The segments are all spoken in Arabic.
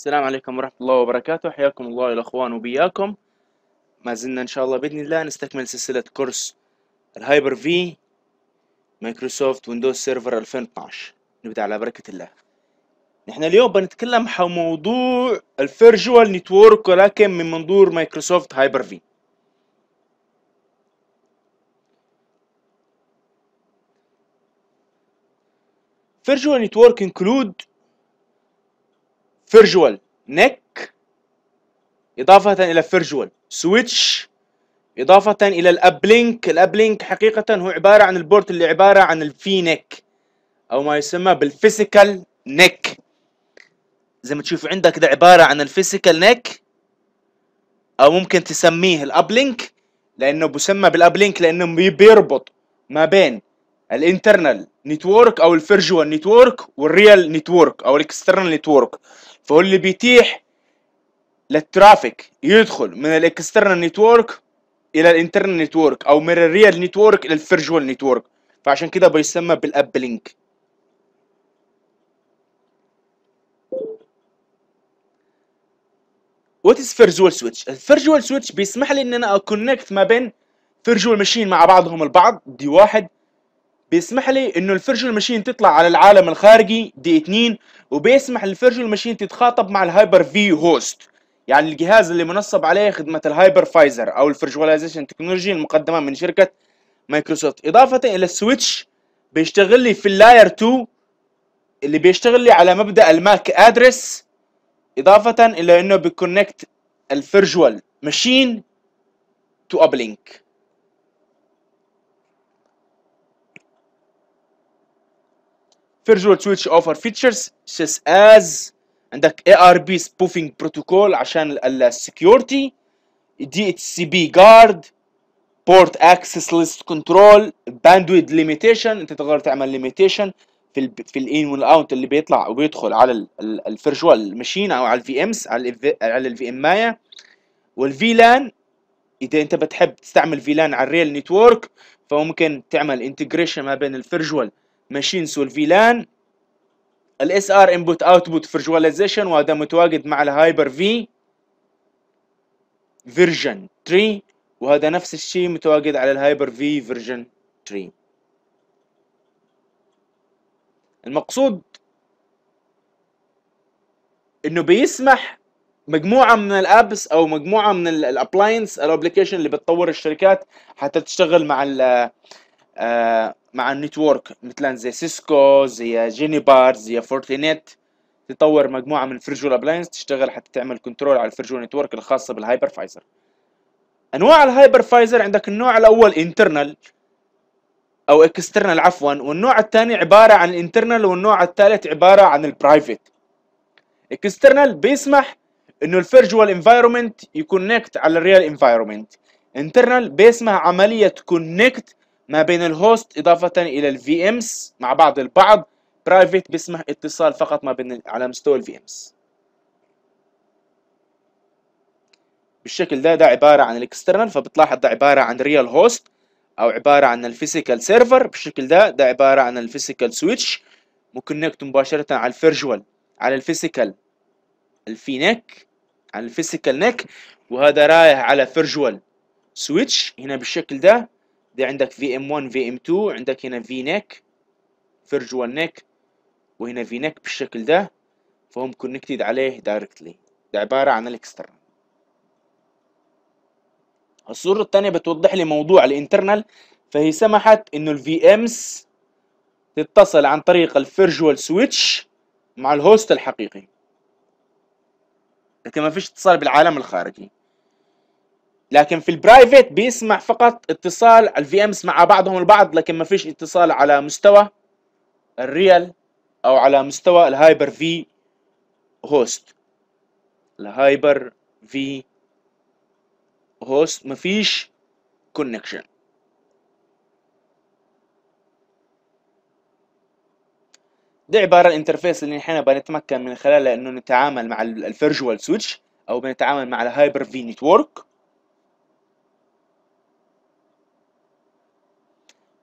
السلام عليكم ورحمة الله وبركاته حياكم الله الأخوان وبياكم ما زلنا إن شاء الله بإذن الله نستكمل سلسلة كورس الهايبر في مايكروسوفت ويندوز سيرفر 2012 نبدأ على بركة الله نحن اليوم بنتكلم حول موضوع الفيرجوال نتورك ولكن من منظور مايكروسوفت هايبر في فيرجوال نتورك انكلود فيرجوال نيك إضافة إلى فيرجوال سويتش إضافة إلى الأبلينك الأبلينك حقيقة هو عبارة عن البورت اللي عبارة عن الفي نيك أو ما يسمى بالفيسيكال نيك زي ما تشوف عندك ده عبارة عن الفيسيكال نيك أو ممكن تسميه الأبلينك لأنه بسمى بالأبلينك لأنه بيربط ما بين الانترنال نتورك او الفيرجوال نتورك والريال نتورك او الاكسترنال نتورك فهو اللي بيتيح للترافيك يدخل من الاكسترنال نتورك الى الانترنال نتورك او من الريال نتورك الى الفيرجوال نتورك فعشان كده بيسمى بالابلينك وات از فيرجوال سويتش الفيرجوال سويتش بيسمح لي ان انا اكونكت ما بين فيرجوال ماشين مع بعضهم البعض دي واحد بيسمح لي انه الفيرجوال ماشين تطلع على العالم الخارجي دي 2 وبيسمح للفيرجوال ماشين تتخاطب مع الهايبر في هوست يعني الجهاز اللي منصب عليه خدمة الهايبر فايزر او الفيرجواليزيشن تكنولوجي المقدمة من شركة مايكروسوفت اضافة الى السويتش بيشتغل لي في اللاير 2 اللي بيشتغل لي على مبدأ الماك ادرس اضافة الى انه بيكونكت الفيرجوال ماشين تو ابلينك فيرجوال سويتش اوفر فيتشرز سيس از عندك اي ار بي سبوفينج بروتوكول عشان السكيورتي دي اتش سي بي جارد بورت اكسس ليست كنترول باندويد ليميتيشن انت تقدر تعمل ليميتيشن في الـ في الان والاوت اللي بيطلع وبيدخل على الفيرجوال ماشين او على الفي امس على ال على الفي ام مايا والفيلان اذا انت بتحب تستعمل فيلان على الريل نتورك فممكن تعمل انتجريشن ما بين الفيرجوال ماشين سول فيلان الاس ار انبوت اوتبوت فيرجواليزيشن وهذا متواجد مع الهايبر في فيرجن 3 وهذا نفس الشيء متواجد على الهايبر في فيرجن 3 المقصود انه بيسمح مجموعه من الابس او مجموعه من الابلاينس الابلكيشن اللي بتطور الشركات حتى تشتغل مع آه، مع النتورك مثلا زي سيسكو زي جينيبار زي فورتينيت تطور مجموعه من الفيرجوال ابلاينس تشتغل حتى تعمل كنترول على الفرجول نتورك الخاصه بالهايبرفايزر انواع الهايبرفايزر عندك النوع الاول انترنال او اكسترنال عفوا والنوع الثاني عباره عن الانترنال والنوع الثالث عباره عن البرايفت اكسترنال بيسمح انه الفيرجوال انفايرمنت يكونكت على الريال انفايرمنت انترنال بيسمح عمليه كونكت ما بين الهوست إضافة إلى الفي VMs مع بعض البعض برايفت بيسمح اتصال فقط ما بين على مستوى الفي VMs بالشكل ده ده عبارة عن الاكسترنال فبتلاحظ ده عبارة عن ريال هوست أو عبارة عن الفيزيكال سيرفر بالشكل ده ده عبارة عن الفيزيكال سويتش مكونكت مباشرة على الفيرجوال على الفيزيكال الفي نيك على الفيزيكال نيك وهذا رايح على فيرجوال سويتش هنا بالشكل ده اذا عندك في ام 1 في ام 2 عندك هنا في نيك فيرجوال نيك وهنا في نيك بالشكل ده فهم كونكتد عليه دايركتلي ده عبارة عن الاكسترنال الصورة الثانية بتوضح لي موضوع الانترنال فهي سمحت انه الفي امز تتصل عن طريق الفيرجوال سويتش مع الهوست الحقيقي لكن ما فيش اتصال بالعالم الخارجي لكن في البرايفت بيسمع فقط اتصال الفي امز مع بعضهم البعض لكن ما فيش اتصال على مستوى الريال او على مستوى الهايبر في هوست الهايبر في هوست ما فيش كونكشن ده عبارة الانترفيس اللي نحن بنتمكن من خلاله انه نتعامل مع الفيرجوال سويتش او بنتعامل مع الهايبر في نتورك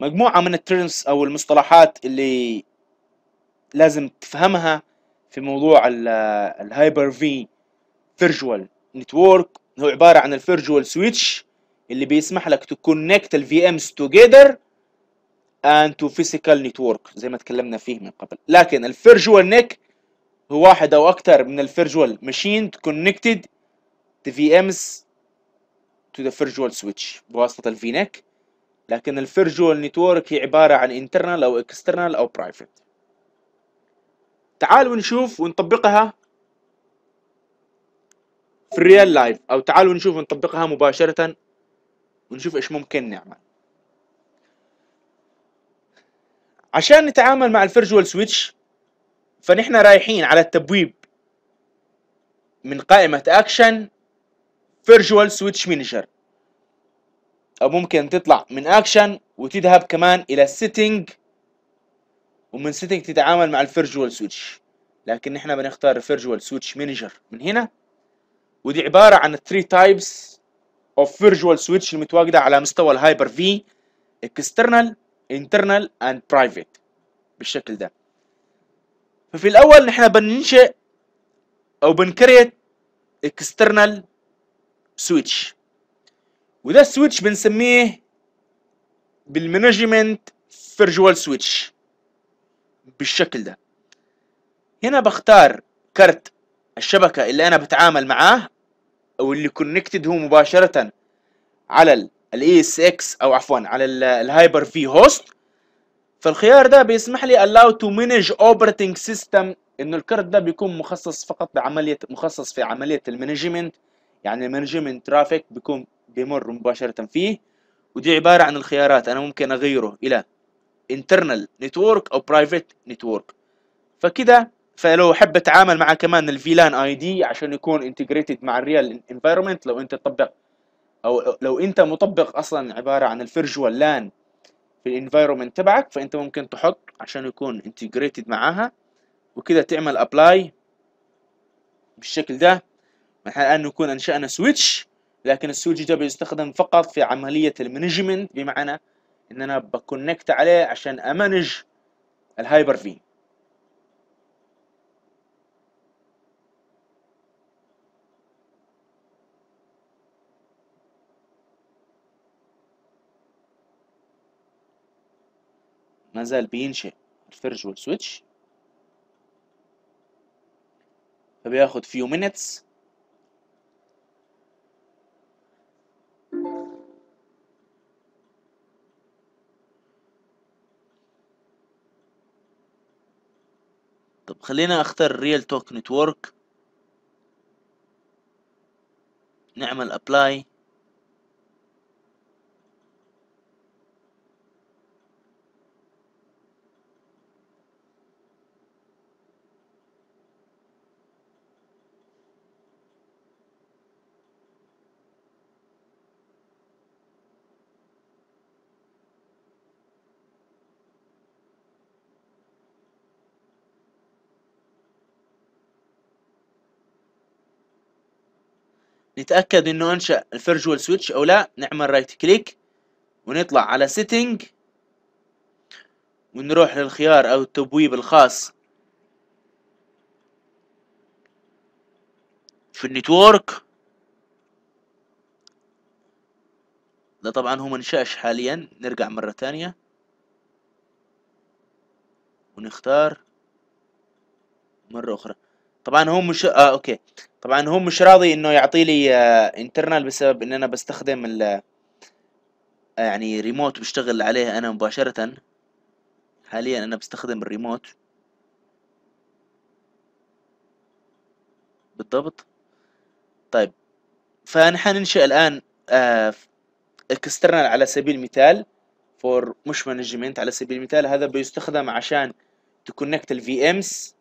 مجموعة من الترمز أو المصطلحات اللي لازم تفهمها في موضوع الهايبر في فيرجوال نتورك هو عبارة عن الفيرجوال سويتش اللي بيسمح لك تكونكت الفي امز together اند تو فيزيكال نتورك زي ما تكلمنا فيه من قبل لكن الفيرجوال نيك هو واحد او اكثر من الفيرجوال ماشين كونكتد تو في امز تو ذا فيرجوال سويتش بواسطه الفي نيك لكن الفيرجوال نتورك هي عبارة عن internal أو external أو private تعالوا نشوف ونطبقها في الريال لايف أو تعالوا نشوف ونطبقها مباشرة ونشوف إيش ممكن نعمل عشان نتعامل مع الفيرجوال سويتش فنحن رايحين على التبويب من قائمة أكشن فيرجوال سويتش مينجر او ممكن تطلع من اكشن وتذهب كمان الى سيتنج ومن سيتنج تتعامل مع الفيرجوال سويتش لكن نحن بنختار فيرجوال سويتش مانجر من هنا ودي عباره عن 3 تايبس اوف فيرجوال سويتش المتواجده على مستوى الهايبر في اكسترنال internal and private بالشكل ده ففي الاول نحن بننشئ او بنكريت external switch وده السويتش بنسميه بالمانجمنت فيرجوال سويتش بالشكل ده هنا بختار كارت الشبكة اللي أنا بتعامل معاه أو اللي كونكتد هو مباشرة على الاي اس اكس او عفوا على الهايبر في هوست فالخيار ده بيسمح لي allow to manage operating system انه الكارت ده بيكون مخصص فقط لعمليه مخصص في عمليه المانجمنت يعني المانجمنت ترافيك بيكون بيمر مباشرة فيه ودي عبارة عن الخيارات أنا ممكن أغيره إلى internal network أو private network فكده فلو حب أتعامل مع كمان الفيلان اي دي عشان يكون integrated مع الريال environment لو أنت تطبق أو لو أنت مطبق أصلا عبارة عن الفيرجوال لان في الانفايرمنت تبعك فأنت ممكن تحط عشان يكون integrated معاها وكده تعمل apply بالشكل ده احنا الآن نكون أنشأنا سويتش لكن السوجي جي دبليو يستخدم فقط في عملية المانجمنت بمعنى ان انا بكونكت عليه عشان امانج الهايبر في ما زال بينشئ الفرج والسويتش فبياخد فيو مينتس طب خلينا اختار ريال توك نتورك نعمل ابلاي نتأكد انه انشأ الفيرجوال سويتش او لا نعمل رايت كليك ونطلع على سيتنج ونروح للخيار او التبويب الخاص في النتورك ده طبعا هو منشأش حاليا نرجع مرة تانية ونختار مرة أخرى طبعا هو مش آه اوكي طبعا هو مش راضي انه يعطي لي انترنال آه، بسبب ان انا بستخدم ال آه، يعني ريموت بشتغل عليه انا مباشرة حاليا انا بستخدم الريموت بالضبط طيب فنحن ننشئ الان اكسترنال آه، على سبيل المثال فور مش مانجمنت على سبيل المثال هذا بيستخدم عشان تكونكت الفي امز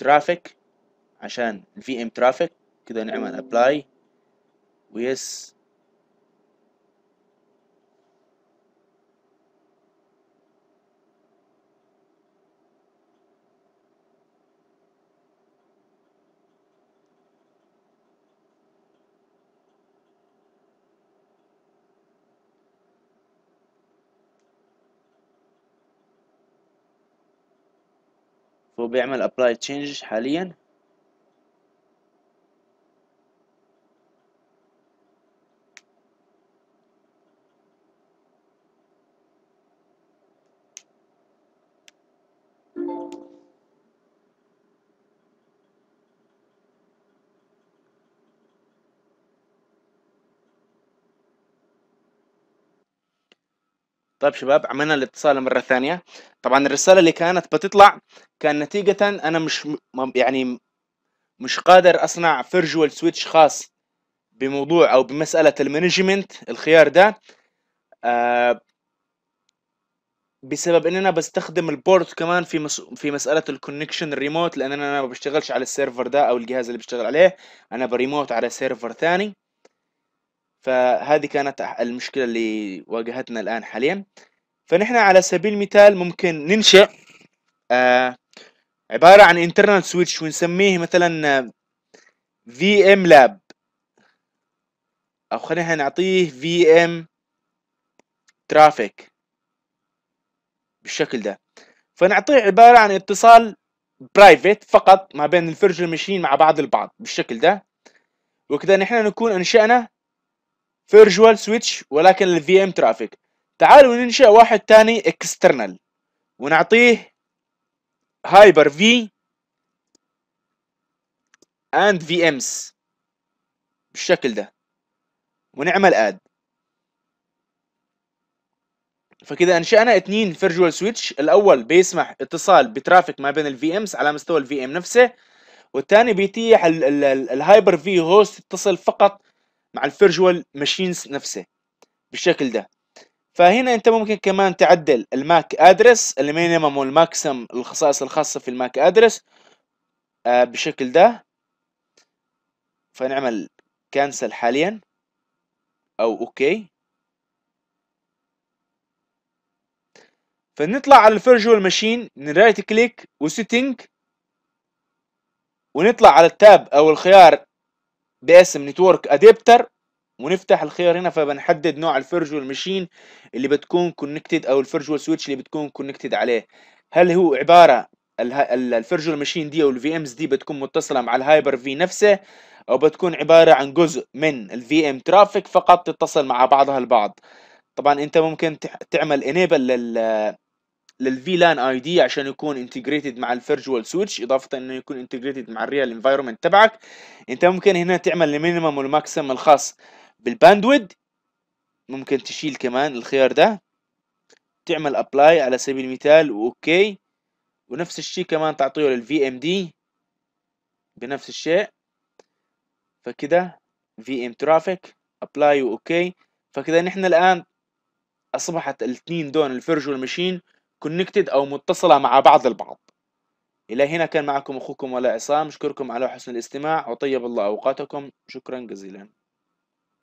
ترافيك عشان الفي ام ترافيك كده نعمل ابلاي ويس فهو بيعمل ابلاي تشينج حاليا طيب شباب عملنا الاتصال مرة ثانية طبعا الرسالة اللي كانت بتطلع كان نتيجة أنا مش يعني مش قادر أصنع فيرجوال سويتش خاص بموضوع أو بمسألة المانجمنت الخيار ده آه بسبب ان انا بستخدم البورت كمان في مس... في مساله الكونكشن الريموت لان انا ما بشتغلش على السيرفر ده او الجهاز اللي بشتغل عليه انا بريموت على سيرفر ثاني فهذه كانت المشكله اللي واجهتنا الان حاليا فنحن على سبيل المثال ممكن ننشئ آه عباره عن انترنال سويتش ونسميه مثلا في ام لاب او خلينا نعطيه في ام ترافيك بالشكل ده فنعطيه عباره عن اتصال برايفت فقط ما بين الفيرجن ماشين مع بعض البعض بالشكل ده وكذا نحن نكون انشانا فيرجوال سويتش ولكن الفي ام ترافيك تعالوا ننشئ واحد تاني اكسترنال ونعطيه هايبر في اند في امز بالشكل ده ونعمل اد فكده انشانا اثنين فيرجوال سويتش الاول بيسمح اتصال بترافيك ما بين الفي امز على مستوى الفي ام نفسه والثاني بيتيح الهايبر في هوست يتصل فقط مع الفيرجوال ماشينز نفسه بالشكل ده فهنا انت ممكن كمان تعدل الماك ادرس المينيمم والماكسيم الخصائص الخاصه في الماك ادرس آه بالشكل ده فنعمل كانسل حاليا او اوكي فنطلع على الفيرجوال ماشين رايت كليك وسيتنج ونطلع على التاب او الخيار باسم نتورك ادابتر ونفتح الخيار هنا فبنحدد نوع الفيرجوال ماشين اللي بتكون كونكتد او الفيرجوال سويتش اللي بتكون كونكتد عليه هل هو عباره الفيرجوال ماشين دي او الفي امز دي بتكون متصله مع الهايبر في نفسه او بتكون عباره عن جزء من الفي ام ترافيك فقط تتصل مع بعضها البعض طبعا انت ممكن تعمل انيبل لل للفيلان اي دي عشان يكون انتجريتد مع الفيرجوال سويتش اضافه انه يكون انتجريتد مع الريال انفايرمنت تبعك انت ممكن هنا تعمل المينيمم والماكسيمم الخاص بالباندويد ممكن تشيل كمان الخيار ده تعمل ابلاي على سبيل المثال واوكي ونفس الشيء كمان تعطيه للفي ام دي بنفس الشيء فكده في ام ترافيك ابلاي واوكي فكده نحن الان اصبحت الاثنين دون الفيرجوال ماشين كونكتد او متصله مع بعض البعض الى هنا كان معكم اخوكم ولا عصام اشكركم على حسن الاستماع وطيب الله اوقاتكم شكرا جزيلا